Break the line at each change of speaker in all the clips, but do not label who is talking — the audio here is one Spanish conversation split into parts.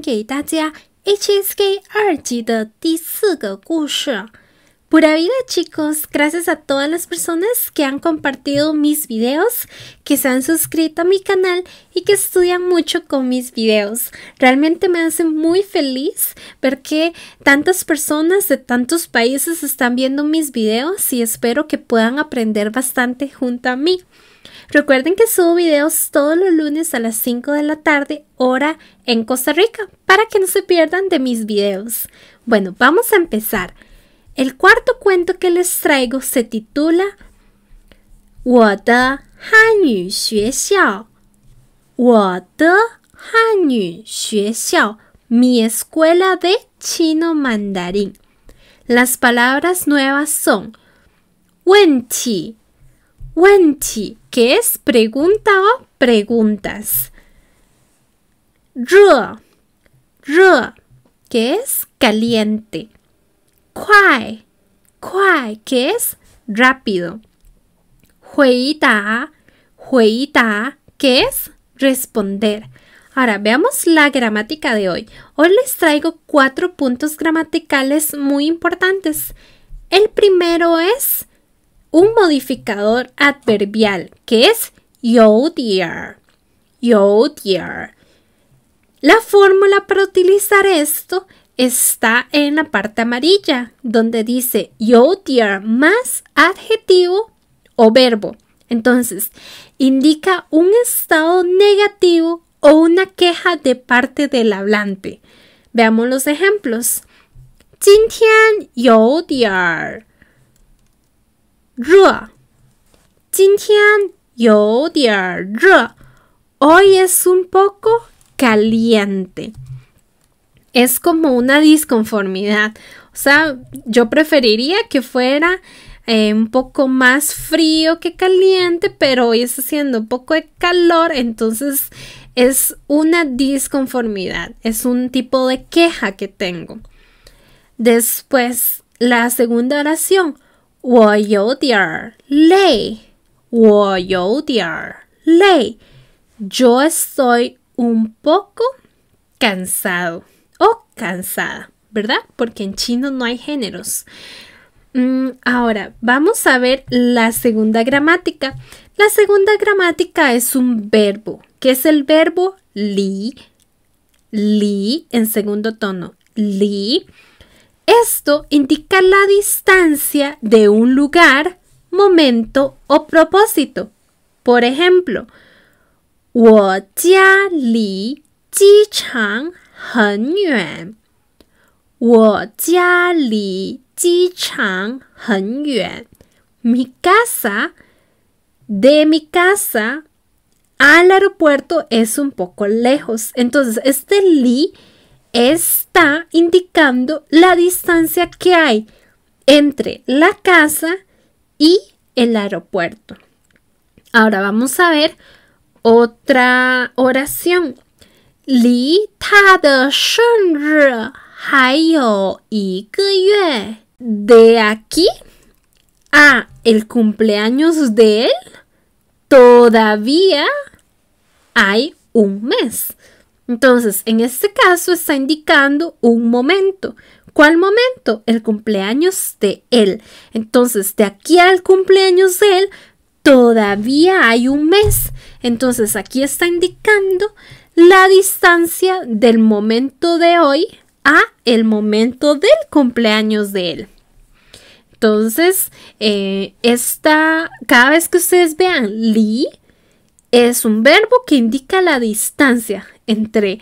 de HSK vida chicos, gracias a todas las personas que han compartido mis videos, que se han suscrito a mi canal y que estudian mucho con mis videos. Realmente me hace muy feliz ver que tantas personas de tantos países están viendo mis videos y espero que puedan aprender bastante junto a mí. Recuerden que subo videos todos los lunes a las 5 de la tarde, hora en Costa Rica, para que no se pierdan de mis videos. Bueno, vamos a empezar. El cuarto cuento que les traigo se titula Mi escuela de chino mandarín. Las palabras nuevas son 问题。¿Qué que es pregunta o preguntas. Ru, que es caliente. Kuai, que es rápido. Hueita, hueita, que es responder. Ahora veamos la gramática de hoy. Hoy les traigo cuatro puntos gramaticales muy importantes. El primero es un modificador adverbial que es yo dear. Yo dear. La fórmula para utilizar esto está en la parte amarilla, donde dice yo dear más adjetivo o verbo. Entonces, indica un estado negativo o una queja de parte del hablante. Veamos los ejemplos. dear. Hoy es un poco caliente. Es como una disconformidad. O sea, yo preferiría que fuera eh, un poco más frío que caliente, pero hoy está haciendo un poco de calor, entonces es una disconformidad, es un tipo de queja que tengo. Después, la segunda oración. Yo estoy un poco cansado o cansada, ¿verdad? Porque en chino no hay géneros. Mm, ahora, vamos a ver la segunda gramática. La segunda gramática es un verbo, que es el verbo li. Li en segundo tono. Li esto indica la distancia de un lugar, momento o propósito. Por ejemplo, Mi casa, de mi casa al aeropuerto es un poco lejos. Entonces, este li está indicando la distancia que hay entre la casa y el aeropuerto. Ahora vamos a ver otra oración. Li ta de De aquí a el cumpleaños de él, todavía hay un mes. Entonces, en este caso está indicando un momento. ¿Cuál momento? El cumpleaños de él. Entonces, de aquí al cumpleaños de él, todavía hay un mes. Entonces, aquí está indicando la distancia del momento de hoy a el momento del cumpleaños de él. Entonces, eh, esta, cada vez que ustedes vean Lee, es un verbo que indica la distancia entre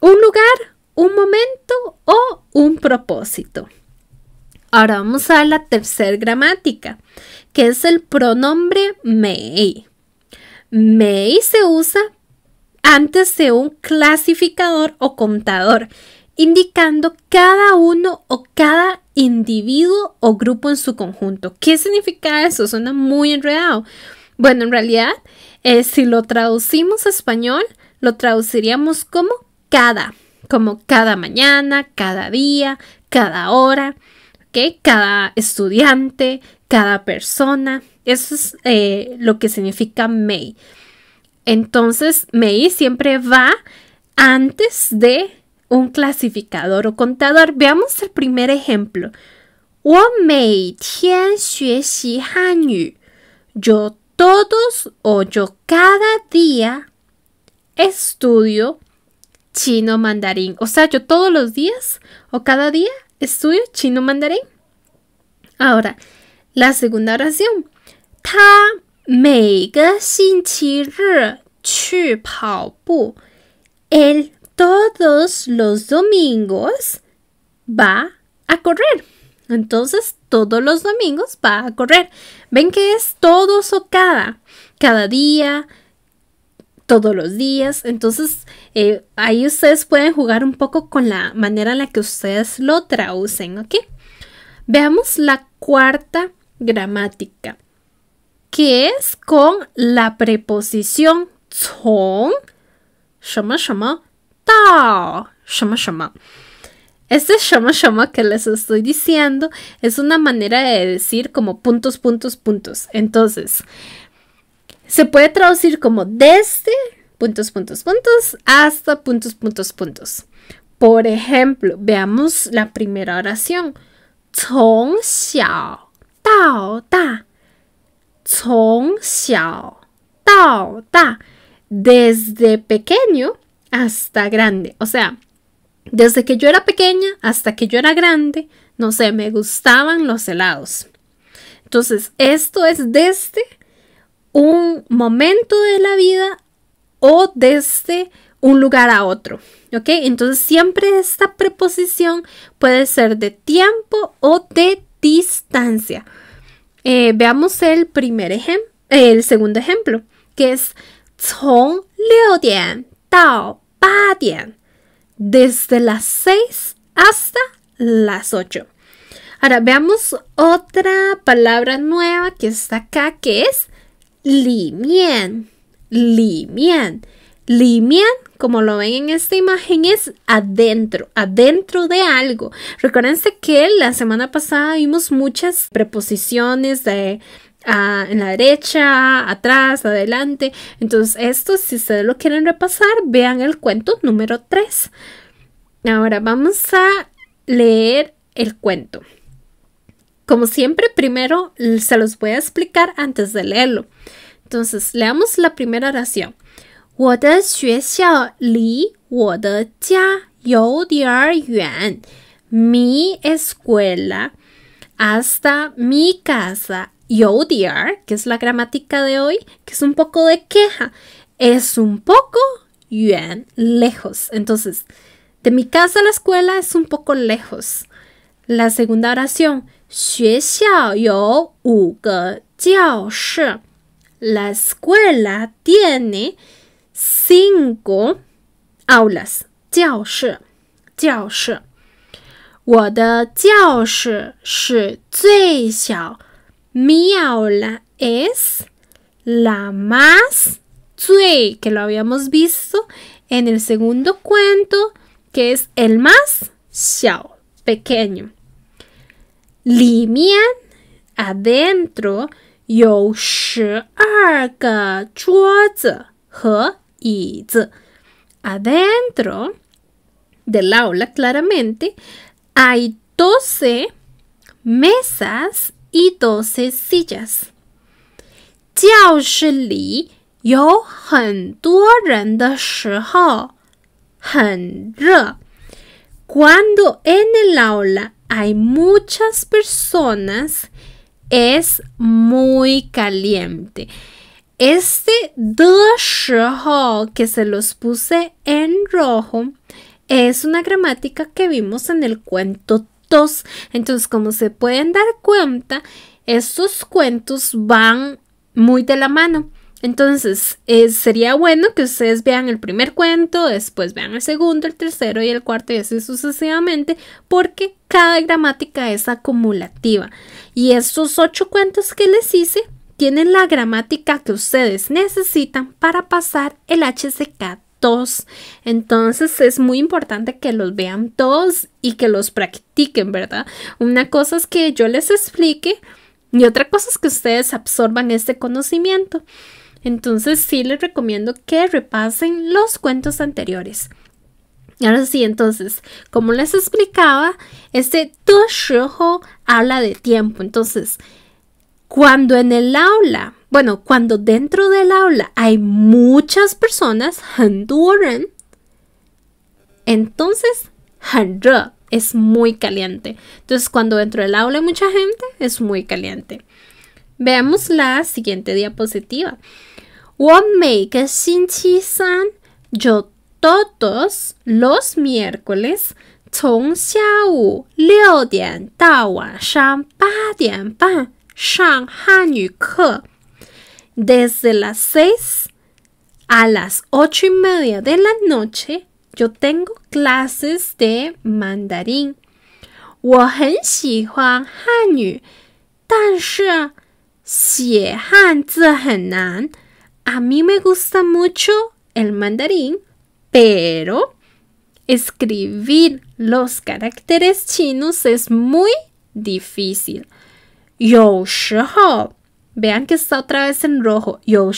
un lugar, un momento o un propósito. Ahora vamos a la tercera gramática, que es el pronombre MEI. MEI se usa antes de un clasificador o contador, indicando cada uno o cada individuo o grupo en su conjunto. ¿Qué significa eso? Suena muy enredado. Bueno, en realidad eh, si lo traducimos a español, lo traduciríamos como cada, como cada mañana, cada día, cada hora, que cada estudiante, cada persona. Eso es eh, lo que significa mei. Entonces, mei siempre va antes de un clasificador o contador. Veamos el primer ejemplo. Yo todos o yo cada día estudio chino mandarín. O sea, yo todos los días o cada día estudio chino mandarín. Ahora, la segunda oración. Ta mei Él todos los domingos va a correr. Entonces, todos los domingos va a correr. Ven que es todos o cada, cada día, todos los días. Entonces, eh, ahí ustedes pueden jugar un poco con la manera en la que ustedes lo traducen, ¿ok? Veamos la cuarta gramática, que es con la preposición tsong, shama shama, ta. shama shama. Este shoma shoma que les estoy diciendo es una manera de decir como puntos, puntos, puntos. Entonces, se puede traducir como desde puntos, puntos, puntos hasta puntos, puntos, puntos. Por ejemplo, veamos la primera oración. DESDE pequeño hasta grande. O sea, desde que yo era pequeña hasta que yo era grande, no sé, me gustaban los helados. Entonces, esto es desde un momento de la vida o desde un lugar a otro. ¿Ok? Entonces, siempre esta preposición puede ser de tiempo o de distancia. Eh, veamos el primer ejemplo, el segundo ejemplo, que es desde las 6 hasta las 8. Ahora veamos otra palabra nueva que está acá que es limien. Limien. Limien, como lo ven en esta imagen, es adentro, adentro de algo. Recuérdense que la semana pasada vimos muchas preposiciones de en la derecha, atrás, adelante. Entonces, esto, si ustedes lo quieren repasar, vean el cuento número 3. Ahora vamos a leer el cuento. Como siempre, primero se los voy a explicar antes de leerlo. Entonces, leamos la primera oración. Mi escuela hasta mi casa ODR, que es la gramática de hoy, que es un poco de queja. Es un poco yuan, lejos. Entonces, de mi casa a la escuela es un poco lejos. La segunda oración, La escuela tiene cinco aulas. Mi aula es la más tsui, que lo habíamos visto en el segundo cuento, que es el más xiao, pequeño. Limian adentro yo shi he Adentro del aula claramente hay 12 mesas y 12 sillas. Cuando en el aula hay muchas personas, es muy caliente. Este de que se los puse en rojo es una gramática que vimos en el cuento entonces, como se pueden dar cuenta, estos cuentos van muy de la mano. Entonces, eh, sería bueno que ustedes vean el primer cuento, después vean el segundo, el tercero y el cuarto y así sucesivamente, porque cada gramática es acumulativa. Y estos ocho cuentos que les hice tienen la gramática que ustedes necesitan para pasar el HCK entonces es muy importante que los vean todos y que los practiquen, ¿verdad? Una cosa es que yo les explique y otra cosa es que ustedes absorban este conocimiento. Entonces sí les recomiendo que repasen los cuentos anteriores. Ahora sí, entonces, como les explicaba, este rojo habla de tiempo. Entonces, cuando en el aula bueno, cuando dentro del aula hay muchas personas, entonces es muy caliente. Entonces, cuando dentro del aula hay mucha gente, es muy caliente. Veamos la siguiente diapositiva. yo todos los miércoles 从下午六点到晚上八点半上汉语课。desde las 6 a las 8 y media de la noche, yo tengo clases de mandarín. A mí me gusta mucho el mandarín, pero escribir los caracteres chinos es muy difícil. 有时候 Vean que está otra vez en rojo. yo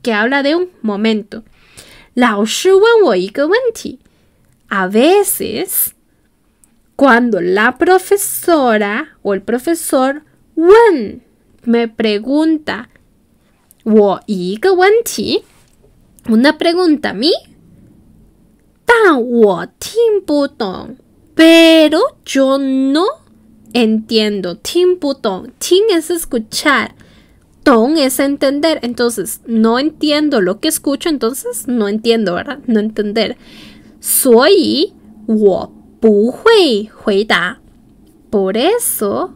que habla de un momento. Lao A veces, cuando la profesora o el profesor wen me pregunta wo una pregunta a mí, tan wo pero yo no entiendo. Tin putong. Tin es escuchar. Ton es entender. Entonces, no entiendo lo que escucho, entonces no entiendo, ¿verdad? No entender. Soy wo bu Por eso,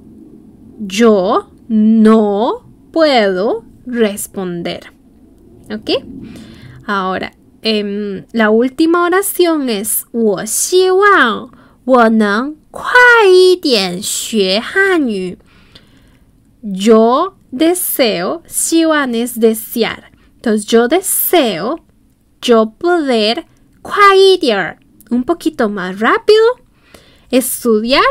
yo no puedo responder. ¿Ok? Ahora, em, la última oración es 我希望我能 yo deseo, si van es desear. Entonces, yo deseo, yo poder, un poquito más rápido, estudiar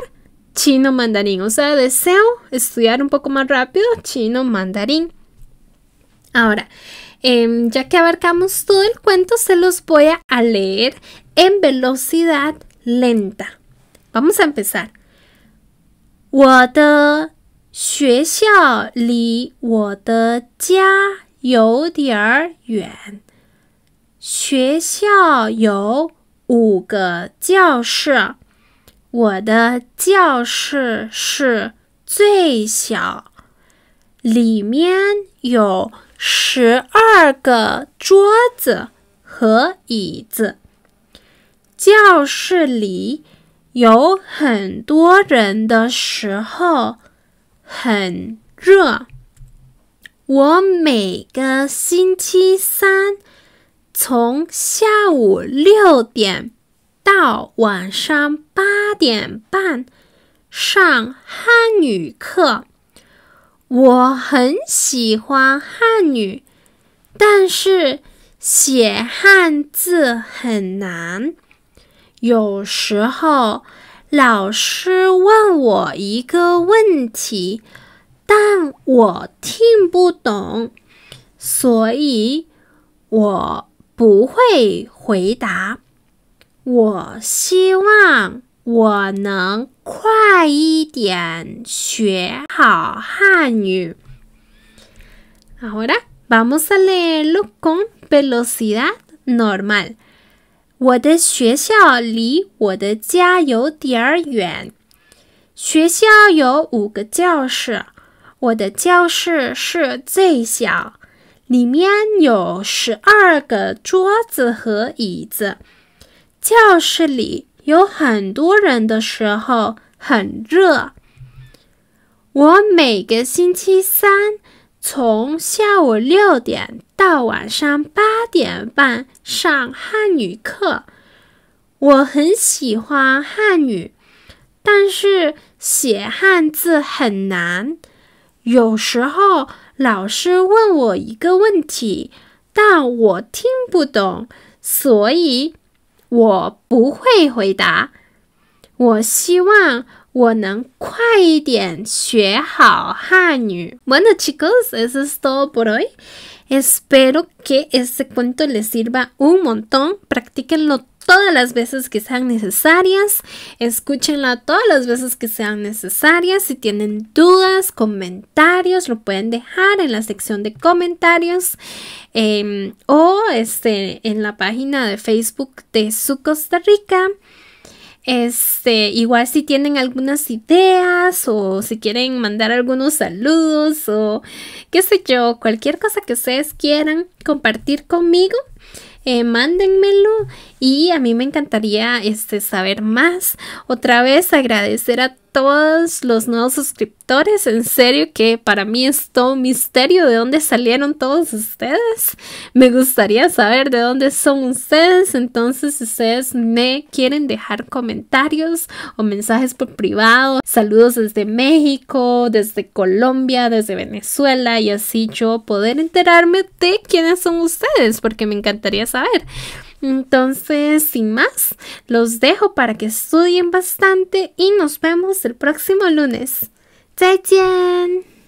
chino mandarín. O sea, deseo estudiar un poco más rápido chino mandarín. Ahora, em, ya que abarcamos todo el cuento, se los voy a leer en velocidad lenta. 什么比赛？我的学校离我的家有点儿远。学校有五个教室，我的教室是最小，里面有十二个桌子和椅子。教室里。有很多人的时候，很热。我每个星期三从下午六点到晚上八点半上汉语课。我很喜欢汉语，但是写汉字很难。有时候老师问我一个问题，但我听不懂，所以我不会回答。我希望我能快一点学好汉语。好的，vamos a leerlo con velocidad normal. 我的学校离我的家有点儿远。学校有五个教室，我的教室是最小，里面有十二个桌子和椅子。教室里有很多人的时候很热。我每个星期三。从下午六点到晚上八点半上汉语课。我很喜欢汉语，但是写汉字很难。有时候老师问我一个问题，但我听不懂，所以我不会回答。我希望。Bueno, chicos, eso es todo por hoy. Espero que este cuento les sirva un montón. Practíquenlo todas las veces que sean necesarias. Escúchenlo todas las veces que sean necesarias. Si tienen dudas, comentarios, lo pueden dejar en la sección de comentarios em, o este, en la página de Facebook de su Costa Rica. Este, igual si tienen algunas ideas o si quieren mandar algunos saludos o qué sé yo, cualquier cosa que ustedes quieran compartir conmigo, eh, mándenmelo y a mí me encantaría este, saber más. Otra vez agradecer a todos los nuevos suscriptores. En serio que para mí es todo un misterio de dónde salieron todos ustedes. Me gustaría saber de dónde son ustedes. Entonces, si ustedes me quieren dejar comentarios o mensajes por privado, saludos desde México, desde Colombia, desde Venezuela y así yo poder enterarme de quiénes son ustedes porque me encantaría saber. Entonces, sin más, los dejo para que estudien bastante y nos vemos el próximo lunes. ¡Chau!